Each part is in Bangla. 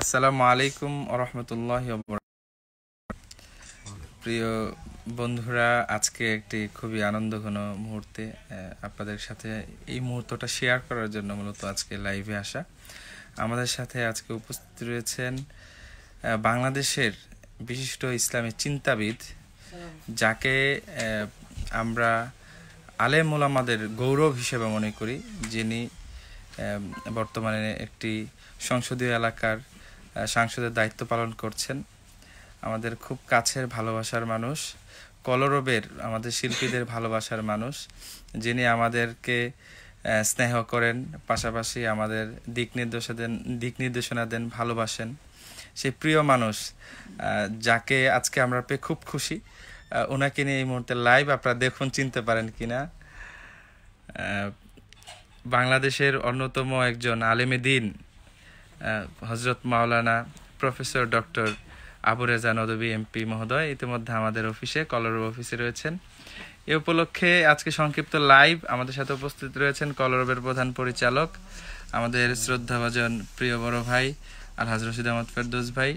আসসালামু আলাইকুম রহমতুল্লাহ প্রিয় বন্ধুরা আজকে একটি খুবই আনন্দ ঘন মুহূর্তে আপনাদের সাথে এই মুহূর্তটা শেয়ার করার জন্য মূলত আজকে লাইভে আসা আমাদের সাথে আজকে উপস্থিত রয়েছেন বাংলাদেশের বিশিষ্ট ইসলামী চিন্তাবিদ যাকে আমরা আলেম ওলামাদের গৌরব হিসেবে মনে করি যিনি বর্তমানে একটি সংসদীয় এলাকার সাংসদের দায়িত্ব পালন করছেন আমাদের খুব কাছের ভালোবাসার মানুষ কলরবের আমাদের শিল্পীদের ভালোবাসার মানুষ যিনি আমাদেরকে স্নেহ করেন পাশাপাশি আমাদের দিক নির্দেশা দেন দিক নির্দেশনা দেন ভালোবাসেন সে প্রিয় মানুষ যাকে আজকে আমরা পেয়ে খুব খুশি ওনাকে নিয়ে এই মুহূর্তে লাইভ আপনারা দেখুন চিনতে পারেন কিনা বাংলাদেশের অন্যতম একজন আলেমে দিন হজরত মাওলানা professor doctor Abu Reza Nadvi MP মহোদয় ইতিমধ্যে আমাদের অফিসে কলর অফিসে রয়েছেন এ উপলক্ষে আজকে সংক্ষিপ্ত লাইভ আমাদের সাথে উপস্থিত রয়েছেন কলরবের প্রধান পরিচালক আমাদের শ্রদ্ধাভাজন প্রিয় বড় ভাই আর রশিদ আহমদ ফেরদোস ভাই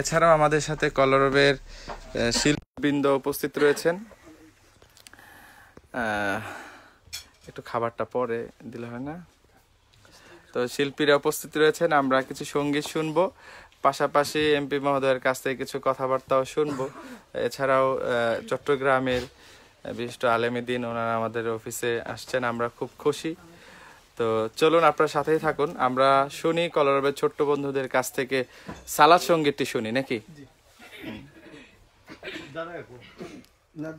এছাড়াও আমাদের সাথে কলরবের শিল্পবৃন্দ উপস্থিত রয়েছেন একটু খাবারটা পরে দিলে হয় না তো শিল্পীরা উপস্থিত রয়েছেন আমরা কিছু সঙ্গীত শুনবো পাশাপাশি এমপি মহোদয়ের কাছ থেকে কিছু কথাবার্তাও শুনবো এছাড়াও চট্টগ্রামের বিশিষ্ট দিন ওনারা আমাদের অফিসে আসছেন আমরা খুব খুশি তো চলুন আপনার সাথেই থাকুন আমরা শুনি কলরবের ছোট্ট বন্ধুদের কাছ থেকে সালাদ সঙ্গীতটি শুনি নাকি না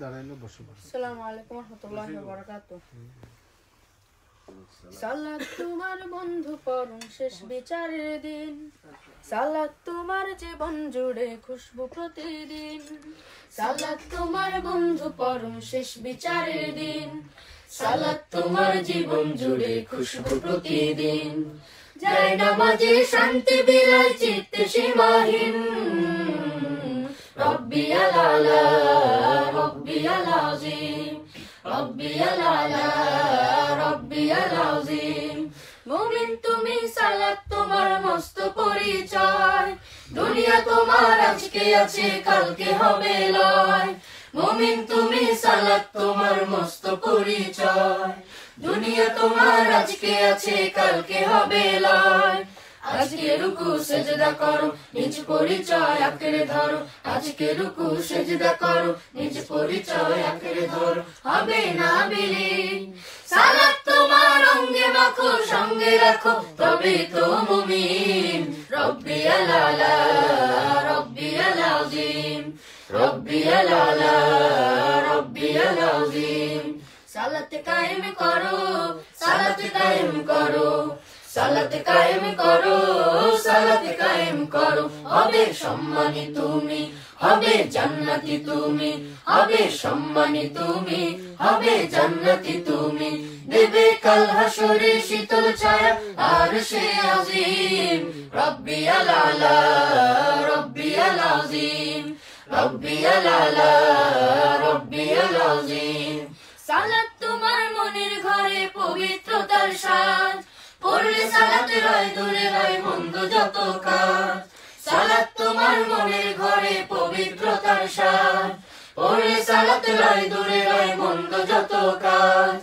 দাঁড়াইলে বসে আসসালামু আলাইকুম ওয়া রাহমাতুল্লাহি ওয়া সালাদ তোমার বন্ধু পরম শেষ বিচারের দিন সালাদ তোমার জীবন জুড়ে খুশবু প্রতিদিন সালাদ তোমার বন্ধু পরম শেষ বিচারের দিন সালাদ তোমার জীবন জুড়ে খুশবু প্রতিদিন জয় নামাজে শান্তি বিলাই চিত্তে সীমাহীন রব্বি আলালা রব্বি ربي العلا ربي العظيم মুমিন তুমি সালাত তোমার মস্ত পরিচয় দুনিয়া তোমার আজকে আছে কালকে হবে লয় মুমিন তুমি সালাত তোমার মস্ত পরিচয় দুনিয়া তোমার আজকে আছে কালকে হবে লয় আজকে রুকু সেজদা করো নিজ পরিচয় আঁকড়ে ধরো আজকে রুকু সেজদা করো নিজ পরিচয় আঁকড়ে ধরো হবে না বিলীন সালাত তোমার অঙ্গে মাখো সঙ্গে রাখো তবে তো মুমিন রব্বি আলালা রব্বি আলাজিম রব্বি আলালা রব্বি আলাজিম সালাত কায়েম করো সালাত কায়েম করো সালাত কায়েম করো সালাত কায়েম করো হবে সম্মানী তুমি হবে জান্নাতি তুমি হবে সম্মানী তুমি হবে জান্নাতি তুমি দেবে কাল হাসরে শীতল ছায়া আর সে আজিম রব্বি আলালা রব্বি আল রব্বি আলালা রব্বি আল সালাত তোমার মনের ঘরে পবিত্রতার সাজ পড়লে সালাতে রয় দূরে রয় মন্দ যত কাজ সালাত তোমার মনের ঘরে পবিত্রতার সার পড়লে সালাতে রয় দূরে রয় মন্দ যত কাজ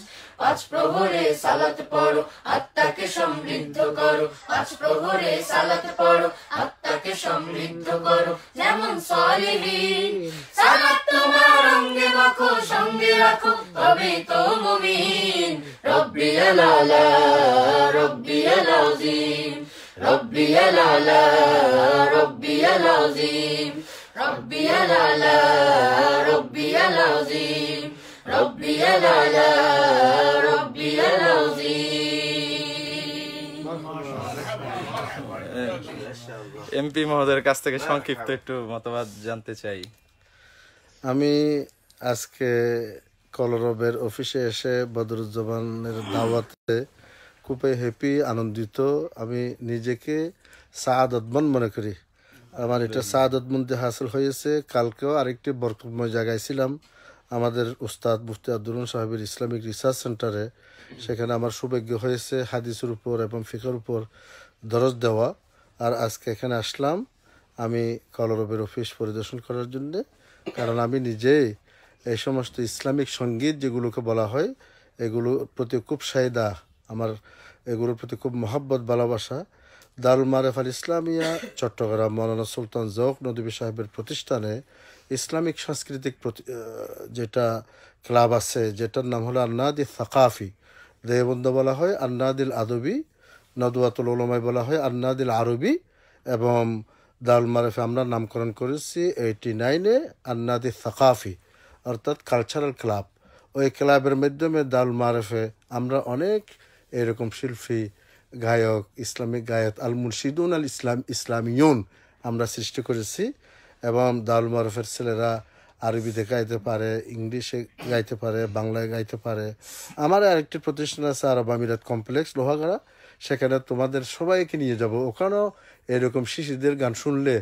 আজ প্রহরে সালাত পড়ো আত্মাকে সমৃদ্ধ করো আজ প্রহরে সালাত পড়ো আত্মাকে সমৃদ্ধ করো যেমন সলিহীন সালাত তোমার অঙ্গে রাখো সঙ্গে রাখো তবে তো মুমিন রব্বি আলালা রব্বি আলাজিম রব্বি আলালা রব্বি আলাজিম রব্বি আলালা রব্বি আলাজিম ربي العلا ربي العظيم এমপি মহোদয়ের কাছ থেকে সংক্ষিপ্ত একটু মতবাদ জানতে চাই আমি আজকে কলরবের অফিসে এসে বদরুজ্জামানের দাওয়াতে খুবই হ্যাপি আনন্দিত আমি নিজেকে উদ্মন মনে করি আমার এটা সাদতমন্দি হাসিল হয়েছে কালকেও আরেকটি বরকময় জায়গায় ছিলাম আমাদের উস্তাদ মুফতি আব্দুল সাহেবের ইসলামিক রিসার্চ সেন্টারে সেখানে আমার সৌভাগ্য হয়েছে হাদিসের উপর এবং ফিকার উপর দরজ দেওয়া আর আজকে এখানে আসলাম আমি কলরবের অফিস পরিদর্শন করার জন্যে কারণ আমি নিজেই এই সমস্ত ইসলামিক সঙ্গীত যেগুলোকে বলা হয় এগুলোর প্রতি খুব সায়দা আমার এগুলোর প্রতি খুব মহাব্বত ভালোবাসা দারুল মারেফ আল ইসলামিয়া চট্টগ্রাম মৌলানা সুলতান জৌক নদীবী সাহেবের প্রতিষ্ঠানে ইসলামিক সাংস্কৃতিক যেটা ক্লাব আছে যেটার নাম হলো আন্নাদি সাকাফি দেহবন্ধ বলা হয় আন্নাদিল আদবি নদুয়াতুল ওলমাই বলা হয় আন্নাদিল আরবি এবং দাল মারেফে আমরা নামকরণ করেছি এইটি নাইনে আন্নাদি সাকাফি অর্থাৎ কালচারাল ক্লাব ওই ক্লাবের মাধ্যমে দাল মারেফে আমরা অনেক এরকম শিল্পী গায়ক ইসলামিক গায়ক আল মুর্শিদুন আল ইসলাম ইসলামিয়ন আমরা সৃষ্টি করেছি এবং দারুল মারুফের ছেলেরা আরবিতে গাইতে পারে ইংলিশে গাইতে পারে বাংলায় গাইতে পারে আমার আরেকটি প্রতিষ্ঠান আছে আরব আমিরাত কমপ্লেক্স লোহাগাড়া সেখানে তোমাদের সবাইকে নিয়ে যাব ওখানেও এরকম শিশুদের গান শুনলে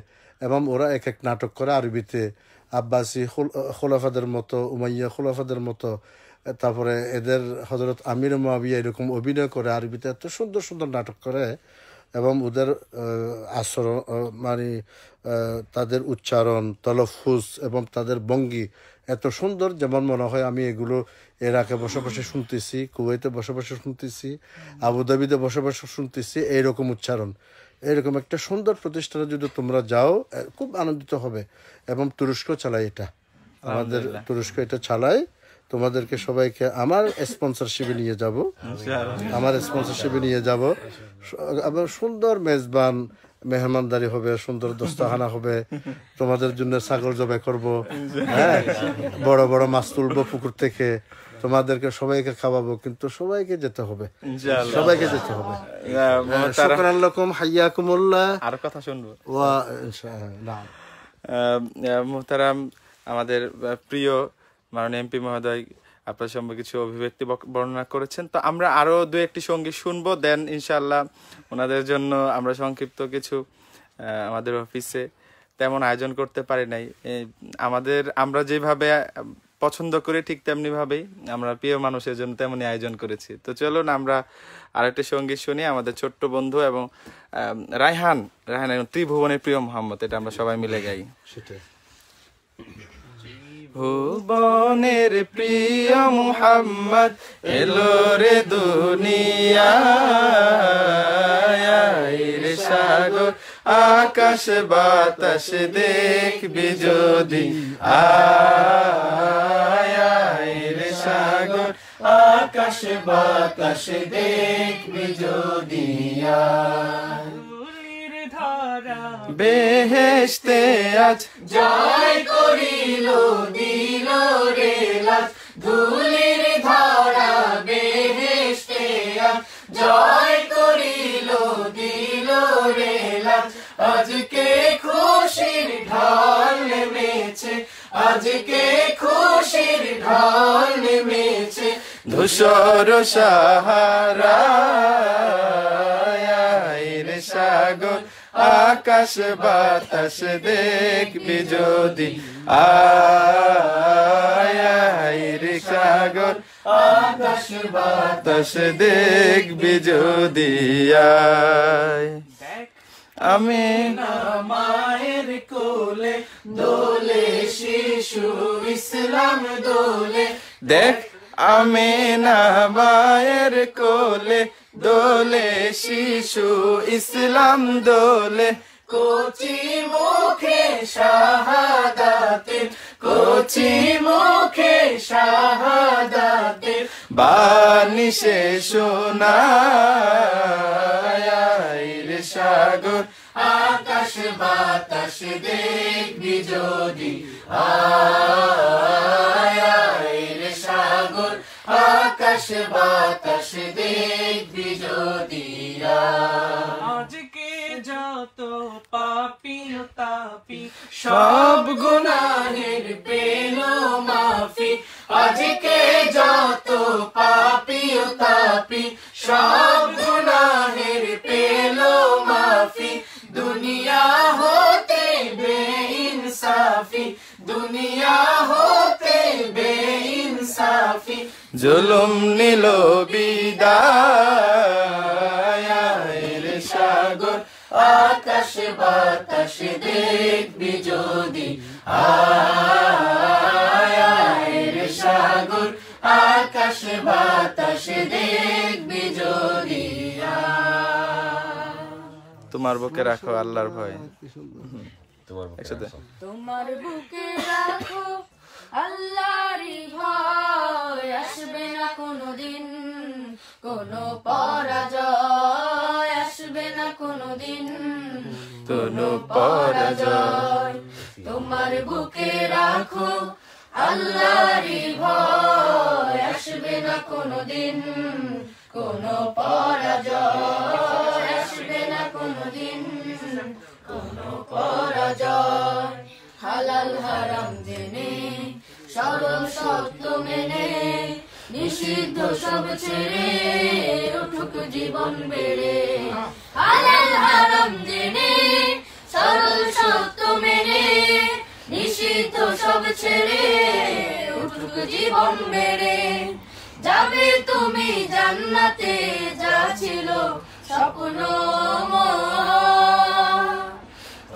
এবং ওরা এক এক নাটক করে আরবিতে আব্বাসি খোলাফাদের মতো উমাইয়া খোলাফাদের মতো তারপরে এদের হজরত আমির মাবিয়া এরকম অভিনয় করে আরবিতে এত সুন্দর সুন্দর নাটক করে এবং ওদের আচরণ মানে তাদের উচ্চারণ তলফুজ এবং তাদের বঙ্গি এত সুন্দর যেমন মনে হয় আমি এগুলো এরাকে বসে বসে শুনতেছি কুয়েতে বসে বসে শুনতেছি আবুধাবিতে বসে বসে শুনতেছি এইরকম উচ্চারণ এরকম একটা সুন্দর প্রতিষ্ঠানে যদি তোমরা যাও খুব আনন্দিত হবে এবং তুরস্ক চালায় এটা আমাদের তুরস্ক এটা চালায় তোমাদেরকে সবাইকে আমার স্পন্সরশিপে নিয়ে যাব আমার স্পন্সরশিপে নিয়ে যাব সুন্দর মেজবান মেহমানদারি হবে সুন্দর দোস্তাহানা হবে তোমাদের জন্য ছাগল জবাই করব হ্যাঁ বড় বড় মাছ তুলবো পুকুর থেকে তোমাদেরকে সবাইকে খাওয়াবো কিন্তু সবাইকে যেতে হবে সবাইকে যেতে হবে হ্যাঁ, শুকরান লকুম হাইয়াকুমুল্লাহ আর কথা শুনবো ওয়া ইনশাআল্লাহ আমাদের প্রিয় মাননীয় এমপি মহোদয় আপনার সম্পর্কে কিছু অভিব্যক্তি বর্ণনা করেছেন তো আমরা আরও দু একটি সঙ্গী শুনবো দেন ইনশাল্লাহ ওনাদের জন্য আমরা সংক্ষিপ্ত কিছু আমাদের অফিসে তেমন আয়োজন করতে পারি নাই আমাদের আমরা যেভাবে পছন্দ করি ঠিক তেমনিভাবেই আমরা প্রিয় মানুষের জন্য তেমনই আয়োজন করেছি তো চলুন আমরা আরেকটি সঙ্গীত শুনি আমাদের ছোট্ট বন্ধু এবং রায়হান রায়হান এবং ত্রিভুবনের প্রিয় মোহাম্মদ এটা আমরা সবাই মিলে গাই সেটাই ভুবনের প্রিয় মুহাম্মদ এলো রে দুনিয়া রে সাগর আকাশ বাতাস দেখবি যদি রে সাগর আকাশ বাতাস দেখবি যদি আয় বেহেশতে আজ জয় করিল দিল রে লাজ ধুলির ধরা বেহেশতে আজ জয় করিল দিল রে লাজ আজকে খুশির ঢল নেমেছে আজকে খুশির ঢল নেমেছে ধূসর সাহারা সাগর আকাশ বাতাস দেখবি যদি আয়রে সাগর আকাশ বাতাস দেখবি যদি আমি আমি মায়ের কোলে দোলে শিশু ইসলাম দোলে দেখ আমেনা বায়ের কোলে দোলে শিশু ইসলাম দোলে কোচি মুখে শাহাদাতে কোচি মুখে শাহাদাতে বানিশে সোনা সাগর আকাশ বাতাস দেখবি যদি রে সাগর আকাশ বাতাস দেখবি যদি আজকে যত পাপি তাপি সব গুণাহের পেল মাফি আজকে যত পাপি তাপি সব গুণাহের পেল মাফি দুনিয়া হতে বেইনসাফি দুনিয়া হতে বেইনসাফি জুলুম নিল বিদায়ের সাগর আকাশ বাতাস দেখবি যদি আয়ের সাগর আকাশ বাতাস দেখবি যদি তোমার বুকে রাখো আল্লাহর ভয় তোমার বুকে রাখো আল্লাহর ভয় আসবে না কোনদিন কোনো পরাজয় আসবে না কোনদিন কোন পরাজয় তোমার বুকে রাখো আল্লাহর ভয় আসবে না কোনদিন কোন পরাজয় আসবে না কোনদিন কোন পরাজয় হালাল হারাম জেনে সরল সত্য মেনে নিষিদ্ধ সব ছেড়ে উঠুক জীবন বেড়ে হালাল হারাম জেনে সরল সত্য মেনে নিষিদ্ধ সব ছেড়ে উঠুক জীবন বেড়ে যাবে তুমি জান্নাতে যা ছিল স্বপ্ন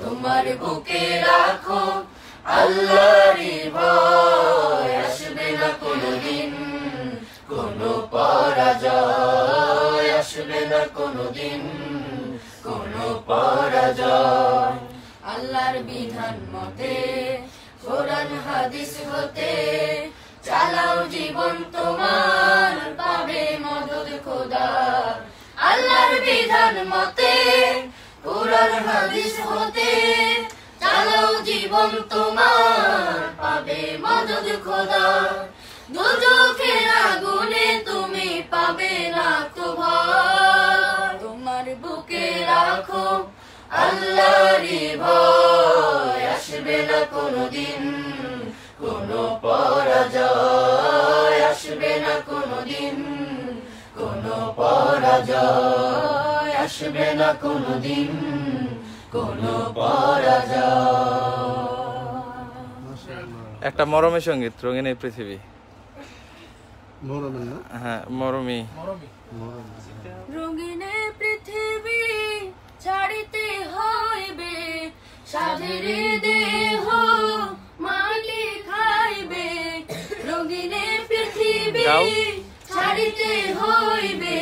তোমার বুকে রাখো আল্লাহর ভয় আসবে না কোনোদিন কোনো পরাজয় আসবে না কোনোদিন কোনো পরাজয় আল্লাহর বিধান মতে কোরআন হাদিস হতে চালাও জীবন তোমার পাবে মদত খোদা আল্লাহর বিধান মতে কুরআন হাদিস হতে চালাও জীবন তোমার পাবে মদত খোদা দুজখের আগুনে তুমি পাবে না ভয় তোমার বুকে রাখো আল্লাহর ভয় আসবে না কোনোদিন পরাজয় আসবে না পরাজয় আসবে না পরাজয় একটা মরমের সঙ্গীত রঙিন এই পৃথিবী হ্যাঁ মরমি পৃথিবী ছাড়িতে হইবে সাধের দেহ মা দাও ছাড়িতে হইবে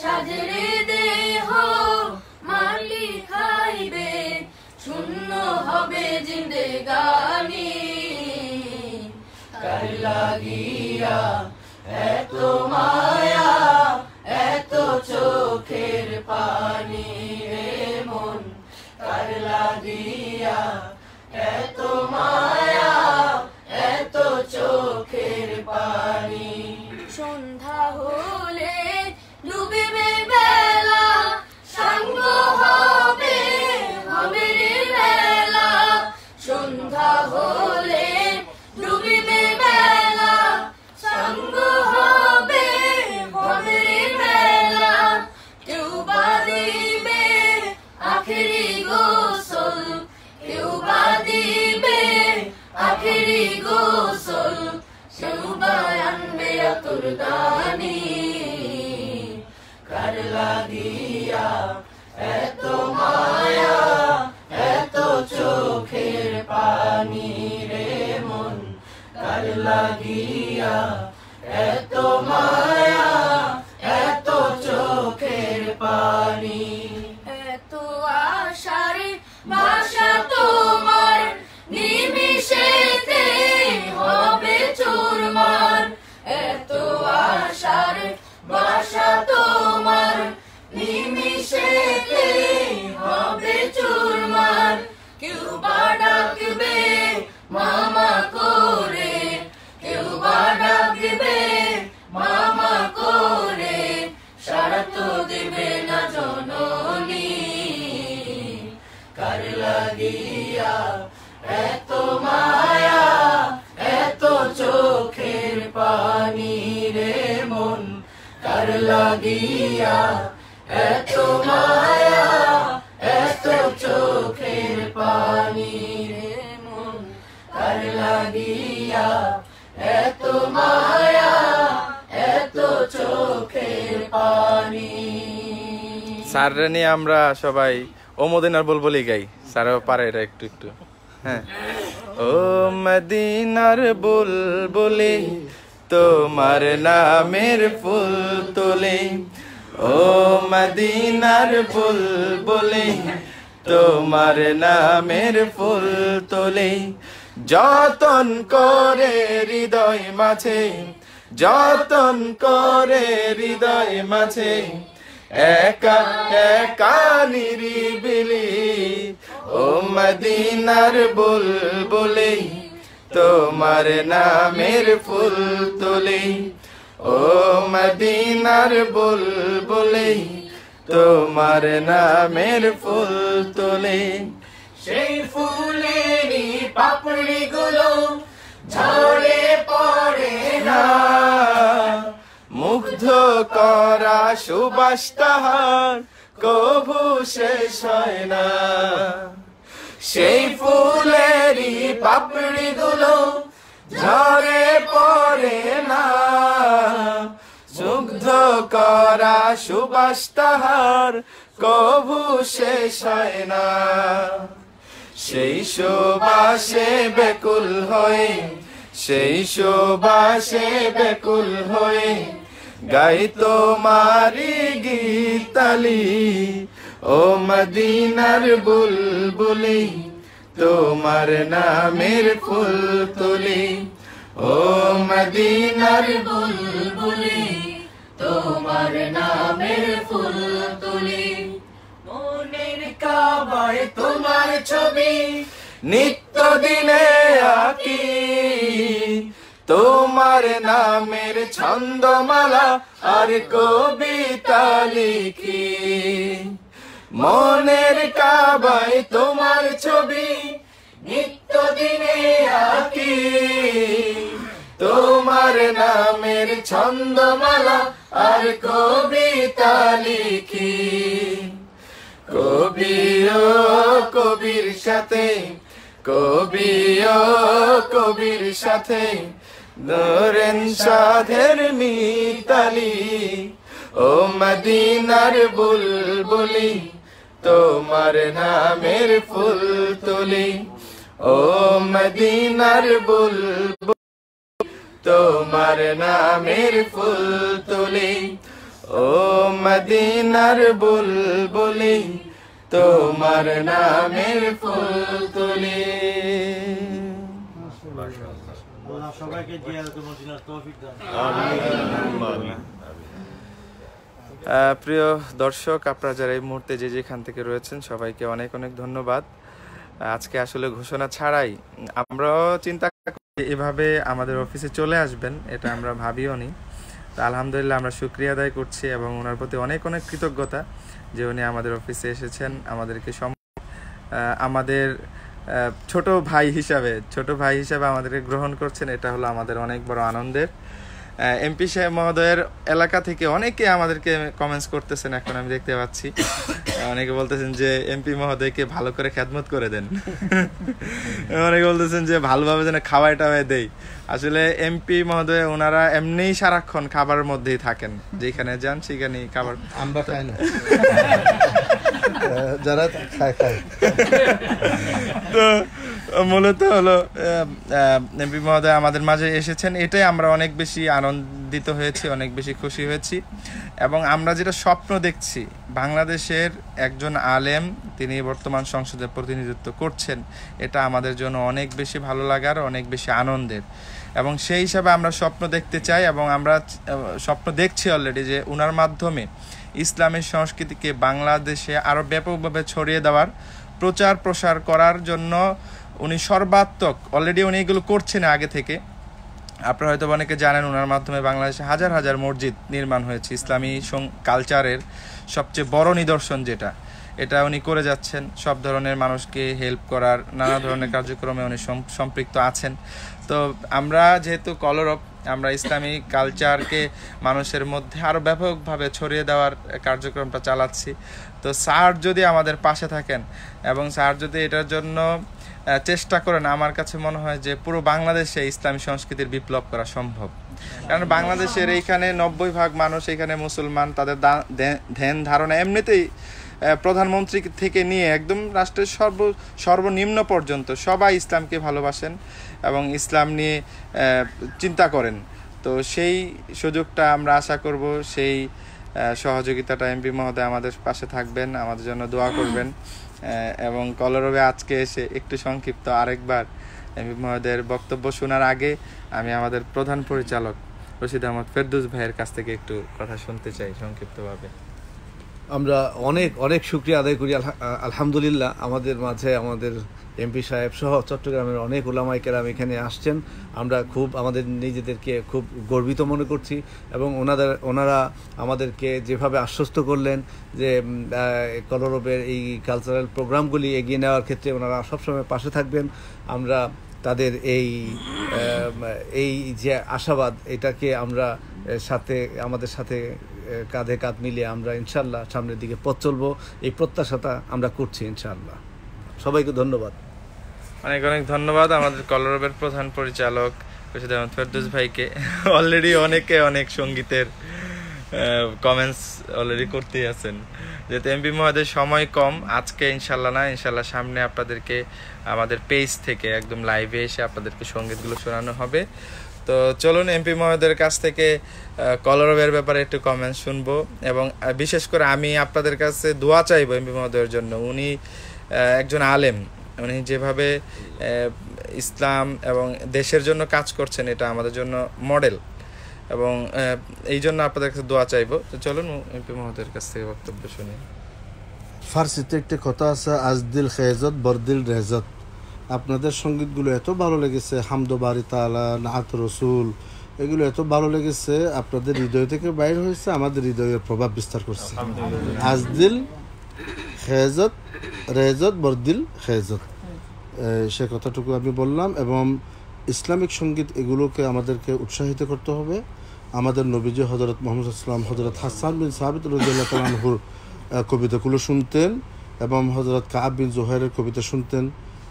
সাজরে দেহ মালি খাইবে শূন্য হবে জিন্দে গানি লাগিয়া এত মায়া এত চোখের পানি রে মন কার লাগিয়া এত মায়া এত চোখের Sonra সুলতানি লাগিয়া এত মায়া চোখের পানি রে লাগিয়া দিয়া এত মায়া এত চোখের পানি রে মন কার লাগিয়া এত মায়া এত চোখের পানি রে মন কার লাগিয়া এত মায়া এত চোখের পানি স্যার নিয়ে আমরা সবাই ও মদিনার বলবলি গাই স্যারও পারে এটা একটু একটু হ্যাঁ ও মদিনার বলে তোমার নামের ফুল তোলে ও মদিনার বলে তোমার নামের ফুল তোলে যতন করে হৃদয় মাঝে যতন করে হৃদয় মাঝে নিরিবিলি ও মদিনার বুলবুলি তোমার নামের ফুল তুলি ও মদিনার বুলবুলি তোমার নামের ফুল তুলি সেই ফুলের পাপড়ি গুলো ঝরে পড়ে না মুগ্ধ করা সুবাস তাহার কভু শেষ হয় না সেই ফুলেরই পাপড়ি গুলো ঝরে পড়ে না মুগ্ধ করা সুবাস তাহার কভু শেষ হয় না সেই সুবাসে বেকুল হয়ে সেই সুবাসে বেকুল হয়ে গাই মারি গীতালি ও মদিনার বুলবুলি তোমার নামের ফুল তুলি ও মদিনার বুলবুলি তোমার নামের ফুল তুলি মনের কাবায় তোমার ছবি নিত্য দিনে আকি তোমার নামের ছন্দমালা আর কবিতা লিখি মনের কাবায় তোমার ছবি নিত্য দিনে আঁকি তোমার নামের ছন্দমালা আর কবিতা লিখি কবি ও কবির সাথে কবি ও কবির সাথে ধরেন সাধের মিতালি ও মদিনার বুলবুলি তোমার নামের ফুল তুলি ও মদিনার বুলবুলি তোমার নামের ফুল তুলি ও মদিনার বুলবুলি তোমার নামের ফুল তুলি প্রিয় দর্শক আপনারা যারা এই মুহূর্তে যে যেখান থেকে রয়েছেন সবাইকে অনেক অনেক ধন্যবাদ আজকে আসলে ঘোষণা ছাড়াই আমরাও চিন্তা এভাবে আমাদের অফিসে চলে আসবেন এটা আমরা ভাবিও নি আলহামদুলিল্লাহ আমরা সুক্রিয়া আদায় করছি এবং ওনার প্রতি অনেক অনেক কৃতজ্ঞতা যে উনি আমাদের অফিসে এসেছেন আমাদেরকে আমাদের ছোট ভাই হিসাবে ছোট ভাই হিসাবে আমাদেরকে গ্রহণ করছেন এটা হলো আমাদের অনেক বড় আনন্দের এমপি সাহেব মহোদয়ের এলাকা থেকে অনেকে আমাদেরকে কমেন্টস করতেছেন এখন আমি দেখতে পাচ্ছি অনেকে বলতেছেন যে এমপি মহোদয়কে ভালো করে খ্যাদমত করে দেন অনেকে বলতেছেন যে ভালোভাবে যেন খাওয়াই টাওয়াই দেই আসলে এমপি মহোদয় ওনারা এমনিই সারাক্ষণ খাবারের মধ্যেই থাকেন যেখানে যান সেখানেই খাবার আমরা যারা খায় খায় তো মূলত হলো এমপি মহোদয় আমাদের মাঝে এসেছেন এটাই আমরা অনেক বেশি আনন্দিত হয়েছি অনেক বেশি খুশি হয়েছি এবং আমরা যেটা স্বপ্ন দেখছি বাংলাদেশের একজন আলেম তিনি বর্তমান সংসদে প্রতিনিধিত্ব করছেন এটা আমাদের জন্য অনেক বেশি ভালো লাগার অনেক বেশি আনন্দের এবং সেই হিসাবে আমরা স্বপ্ন দেখতে চাই এবং আমরা স্বপ্ন দেখছি অলরেডি যে উনার মাধ্যমে ইসলামের সংস্কৃতিকে বাংলাদেশে আরও ব্যাপকভাবে ছড়িয়ে দেওয়ার প্রচার প্রসার করার জন্য উনি সর্বাত্মক অলরেডি উনি এগুলো করছেন আগে থেকে আপনারা হয়তো অনেকে জানেন ওনার মাধ্যমে বাংলাদেশে হাজার হাজার মসজিদ নির্মাণ হয়েছে ইসলামী কালচারের সবচেয়ে বড় নিদর্শন যেটা এটা উনি করে যাচ্ছেন সব ধরনের মানুষকে হেল্প করার নানা ধরনের কার্যক্রমে উনি সম্পৃক্ত আছেন তো আমরা যেহেতু কলরব আমরা ইসলামী কালচারকে মানুষের মধ্যে আরও ব্যাপকভাবে ছড়িয়ে দেওয়ার কার্যক্রমটা চালাচ্ছি তো স্যার যদি আমাদের পাশে থাকেন এবং স্যার যদি এটার জন্য চেষ্টা করেন আমার কাছে মনে হয় যে পুরো বাংলাদেশে ইসলামী সংস্কৃতির বিপ্লব করা সম্ভব কারণ বাংলাদেশের এইখানে নব্বই ভাগ মানুষ এখানে মুসলমান তাদের ধ্যান ধারণা এমনিতেই প্রধানমন্ত্রী থেকে নিয়ে একদম রাষ্ট্রের সর্ব সর্বনিম্ন পর্যন্ত সবাই ইসলামকে ভালোবাসেন এবং ইসলাম নিয়ে চিন্তা করেন তো সেই সুযোগটা আমরা আশা করব সেই সহযোগিতাটা এমপি মহোদয় আমাদের পাশে থাকবেন আমাদের জন্য দোয়া করবেন এবং কলরবে আজকে এসে একটু সংক্ষিপ্ত আরেকবার এমপি মহোদয়ের বক্তব্য শোনার আগে আমি আমাদের প্রধান পরিচালক রশিদ আহমদ ফেরদুস ভাইয়ের কাছ থেকে একটু কথা শুনতে চাই সংক্ষিপ্তভাবে আমরা অনেক অনেক সুক্রিয়া আদায় করি আলহামদুলিল্লাহ আমাদের মাঝে আমাদের এমপি সাহেব সহ চট্টগ্রামের অনেক ওলামাই কেরাম এখানে আসছেন আমরা খুব আমাদের নিজেদেরকে খুব গর্বিত মনে করছি এবং ওনাদের ওনারা আমাদেরকে যেভাবে আশ্বস্ত করলেন যে কলরবের এই কালচারাল প্রোগ্রামগুলি এগিয়ে নেওয়ার ক্ষেত্রে ওনারা সবসময় পাশে থাকবেন আমরা তাদের এই এই যে আশাবাদ এটাকে আমরা সাথে আমাদের সাথে কাঁধে কাঁধ মিলিয়ে আমরা ইনশাল্লাহ সামনের দিকে পথ চলবো এই প্রত্যাশাটা আমরা করছি ইনশাল্লাহ সবাইকে ধন্যবাদ অনেক অনেক ধন্যবাদ আমাদের কলরবের প্রধান পরিচালক ফেরদুস ভাইকে অলরেডি অনেকে অনেক সঙ্গীতের কমেন্টস অলরেডি করতেই আছেন যেহেতু এমবি মহাদের সময় কম আজকে ইনশাল্লাহ না ইনশাল্লাহ সামনে আপনাদেরকে আমাদের পেজ থেকে একদম লাইভে এসে আপনাদেরকে সঙ্গীতগুলো শোনানো হবে তো চলুন এমপি মহোদয়ের কাছ থেকে কলরবের ব্যাপারে একটু কমেন্ট শুনবো এবং বিশেষ করে আমি আপনাদের কাছে দোয়া চাইব এমপি মহোদয়ের জন্য উনি একজন আলেম উনি যেভাবে ইসলাম এবং দেশের জন্য কাজ করছেন এটা আমাদের জন্য মডেল এবং এই জন্য আপনাদের কাছে দোয়া চাইব তো চলুন এমপি মহোদয়ের কাছ থেকে বক্তব্য শুনি ফার্সিতে একটি কথা আছে আজ দিল খেজত বরদিল রেজত আপনাদের সঙ্গীতগুলো এত ভালো লেগেছে হামদো বাড়ি তালা নাহাত রসুল এগুলো এত ভালো লেগেছে আপনাদের হৃদয় থেকে বাইর হয়েছে আমাদের হৃদয়ের প্রভাব বিস্তার করছে আজদিল খেজত রেজত বরদিল খেজত সে কথাটুকু আমি বললাম এবং ইসলামিক সঙ্গীত এগুলোকে আমাদেরকে উৎসাহিত করতে হবে আমাদের নবীজ হজরত মোহাম্মদ ইসলাম হজরত হাসান বিন সাহাবিদ রুজুল্লাহ তালাহুর কবিতাগুলো শুনতেন এবং হজরত কাহাব বিন জোহাইরের কবিতা শুনতেন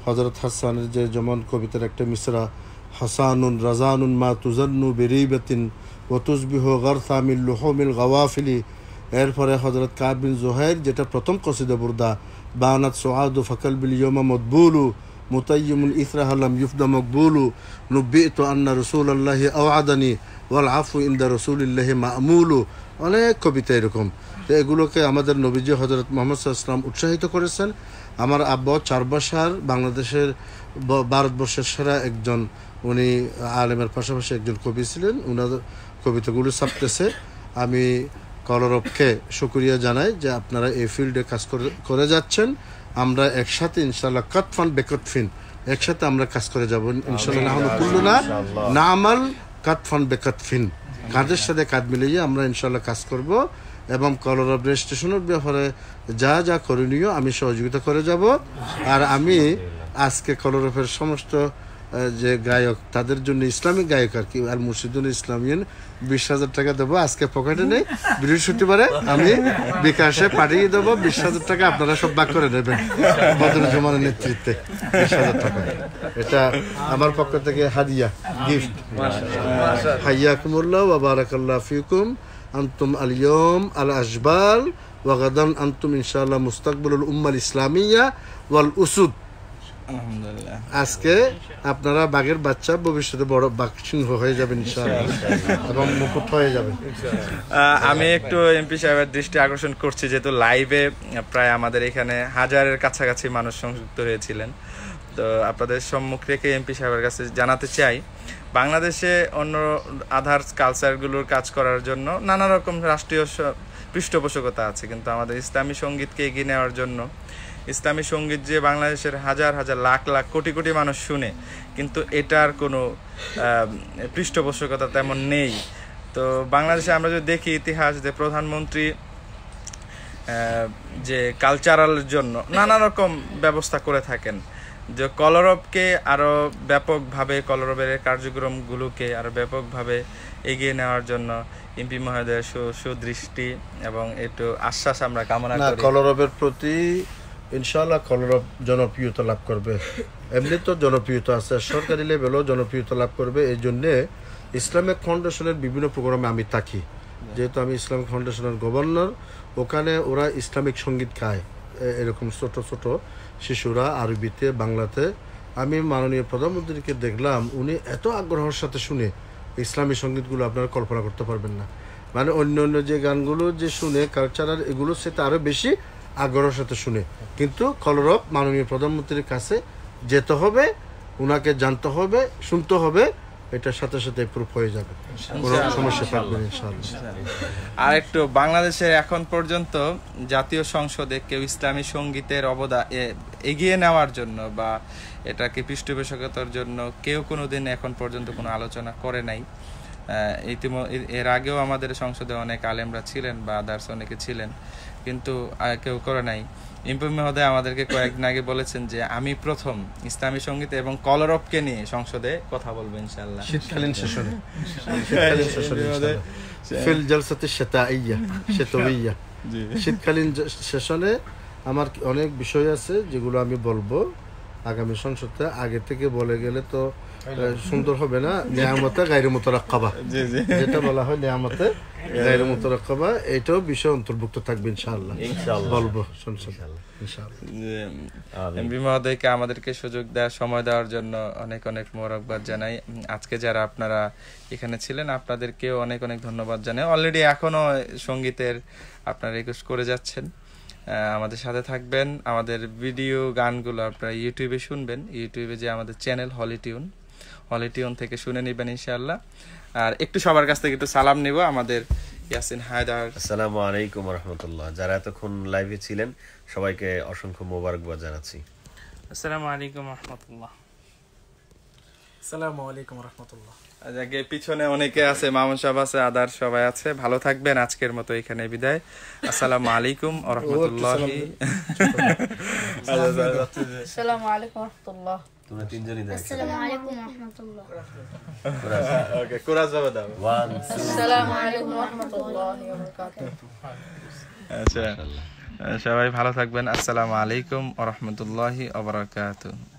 হজরত হাসানের যে যেমন কবিতার একটা মিশ্রা হাসানুন রাজানুন মা তুজান্নু বেরিবাতিন ও তুজবিহ গরথামিল লোহমিল গাওয়াফিলি এরপরে হজরত কাবিন জোহাইর যেটা প্রথম কসিদা বুর্দা বানাত সোহাদু ফকল বিল ইয়মা মদবুলু মুতাইমুল ইসরাহ আলম ইউফদা মকবুলু তো আন্না রসুল আল্লাহ আওয়াদানি ওয়াল আফু ইন্দা ইল্লাহ মামুলু অনেক কবিতা এরকম তো এগুলোকে আমাদের নবীজি হজরত মোহাম্মদ ইসলাম উৎসাহিত করেছেন আমার আব্বা চার বসার বাংলাদেশের ভারতবর্ষের সেরা একজন উনি আলেমের পাশাপাশি একজন কবি ছিলেন ওনার কবিতাগুলো ছাপতেছে আমি কলরবকে সুক্রিয়া জানাই যে আপনারা এই ফিল্ডে কাজ করে যাচ্ছেন আমরা একসাথে ইনশাল্লাহ বেকত বেকতফিন একসাথে আমরা কাজ করে যাব ইনশাল্লাহ না করলো না না আমাল কাতফান বেকতফিন কাজের সাথে কাজ মিলিয়ে আমরা ইনশাল্লাহ কাজ করব এবং কলরা ব্রেড স্টেশনের ব্যাপারে যা যা করণীয় আমি সহযোগিতা করে যাব আর আমি আজকে কলরফের সমস্ত যে গায়ক তাদের জন্য ইসলামিক গায়ক আর কি আর মুর্শিদুল ইসলামিয়ান বিশ হাজার টাকা দেবো আজকে পকেটে নেই বৃহস্পতিবারে আমি বিকাশে পাঠিয়ে দেবো বিশ হাজার টাকা আপনারা সব বাক করে নেবেন বদরুজ্জামানের নেতৃত্বে বিশ হাজার টাকা এটা আমার পক্ষ থেকে হাদিয়া গিফট হাইয়া কুমুল্লাহ বাবারাকাল্লাহ ফিকুম আন্তুম আলিয়ম আল আসবাল ওয়াগাদান আন্তুম ইনশাআল্লাহ মুস্তাকবুল উম্মাল ইসলামিয়া ওয়াল উসুদ আজকে আপনারা বাঘের বাচ্চা ভবিষ্যতে বড় বাঘ সিংহ হয়ে যাবেন এবং মুকুট হয়ে যাবেন আমি একটু এমপি সাহেবের দৃষ্টি আকর্ষণ করছি যেহেতু লাইভে প্রায় আমাদের এখানে হাজারের কাছাকাছি মানুষ সংযুক্ত হয়েছিলেন তো আপনাদের সম্মুখ রেখে এমপি সাহেবের কাছে জানাতে চাই বাংলাদেশে অন্য আধার্স কালচারগুলোর কাজ করার জন্য নানা রকম রাষ্ট্রীয় পৃষ্ঠপোষকতা আছে কিন্তু আমাদের ইসলামী সঙ্গীতকে এগিয়ে নেওয়ার জন্য ইসলামী সঙ্গীত যে বাংলাদেশের হাজার হাজার লাখ লাখ কোটি কোটি মানুষ শুনে কিন্তু এটার কোনো পৃষ্ঠপোষকতা তেমন নেই তো বাংলাদেশে আমরা যদি দেখি ইতিহাস যে প্রধানমন্ত্রী যে কালচারাল জন্য নানা রকম ব্যবস্থা করে থাকেন যে কলরবকে আরও ব্যাপকভাবে কলরবের কার্যক্রমগুলোকে আরও ব্যাপকভাবে এগিয়ে নেওয়ার জন্য এমপি সু সুদৃষ্টি এবং একটু আশ্বাস আমরা কামনা করি কলরবের প্রতি ইনশাল্লাহ কলরব জনপ্রিয়তা লাভ করবে এমনি তো জনপ্রিয়তা আছে সরকারি লেভেলও জনপ্রিয়তা লাভ করবে এই জন্যে ইসলামিক ফাউন্ডেশনের বিভিন্ন প্রোগ্রামে আমি থাকি যেহেতু আমি ইসলামিক ফাউন্ডেশনের গভর্নর ওখানে ওরা ইসলামিক সঙ্গীত খায় এরকম ছোট ছোট শিশুরা আরবিতে বাংলাতে আমি মাননীয় প্রধানমন্ত্রীকে দেখলাম উনি এত আগ্রহের সাথে শুনে ইসলামী সঙ্গীতগুলো আপনারা কল্পনা করতে পারবেন না মানে অন্য অন্য যে গানগুলো যে শুনে কালচারাল এগুলো সেটা আরও বেশি আগ্রহের সাথে শুনে কিন্তু কলরব মাননীয় প্রধানমন্ত্রীর কাছে যেতে হবে ওনাকে জানতে হবে শুনতে হবে এটা সাথে সাথে প্রুফ হয়ে যাবে কোনো সমস্যা থাকবে আর একটু বাংলাদেশের এখন পর্যন্ত জাতীয় সংসদে কেউ ইসলামী সঙ্গীতের অবদান এগিয়ে নেওয়ার জন্য বা এটাকে পৃষ্ঠপোষকতার জন্য কেউ কোনো দিন এখন পর্যন্ত কোনো আলোচনা করে নাই ইতিমধ্যে এর আগেও আমাদের সংসদে অনেক আলেমরা ছিলেন বা আদার্স অনেকে ছিলেন কিন্তু কেউ করে নাই ইম্পু মহোদয় আমাদেরকে কয়েকদিন আগে বলেছেন যে আমি প্রথম ইসলামী সঙ্গীত এবং কলরবকে নিয়ে সংসদে কথা বলবো ইনশাল্লাহ শীতকালীন সেশনে হ্যাঁ। ফিল জলসাতে শতাইয়া শতবিয়া শীতকালীন সেশনে আমার অনেক বিষয় আছে যেগুলো আমি বলবো আগামী সংসদে আগে থেকে বলে গেলে তো সুন্দর হবে না নিয়ামতে গাইরে মোতারাক্কাবা যেটা বলা হয় নিয়ামতে গাইরে মোতারাক্কাবা এটাও বিষয় অন্তর্ভুক্ত থাকবে ইনশাআল্লাহ বলবো এমবি মহোদয়কে আমাদেরকে সুযোগ দেওয়া সময় দেওয়ার জন্য অনেক অনেক মোরকবাদ জানাই আজকে যারা আপনারা এখানে ছিলেন আপনাদেরকেও অনেক অনেক ধন্যবাদ জানাই অলরেডি এখনো সঙ্গীতের আপনারা রিকোয়েস্ট করে যাচ্ছেন আমাদের সাথে থাকবেন আমাদের ভিডিও গানগুলো আপনারা ইউটিউবে শুনবেন ইউটিউবে যে আমাদের চ্যানেল হলিটিউন পলিটিউন থেকে শুনে নেবেন ইনশাআল্লাহ আর একটু সবার কাছ থেকে একটু সালাম নেব আমাদের ইয়াসিন হায়দার আসসালামু আলাইকুম রহমতুল্লাহ যারা এতক্ষণ লাইভে ছিলেন সবাইকে অসংখ্য মোবারকবাদ জানাচ্ছি আসসালামু আলাইকুম রহমতুল্লাহ আসসালামু আলাইকুম রহমতুল্লাহ আজকে পিছনে অনেকে আছে মামুন সাহেব আছে আদার সবাই আছে ভালো থাকবেন আজকের মতো এখানে বিদায় আসসালামু আলাইকুম রহমতুল্লাহ আচ্ছা, আচ্ছা, আচ্ছা। আসসালামু আলাইকুম রহমতুল্লাহ السلام عليكم ورحمة الله کراسا السلام علیکم ورحمت اللہ وبرکاتہ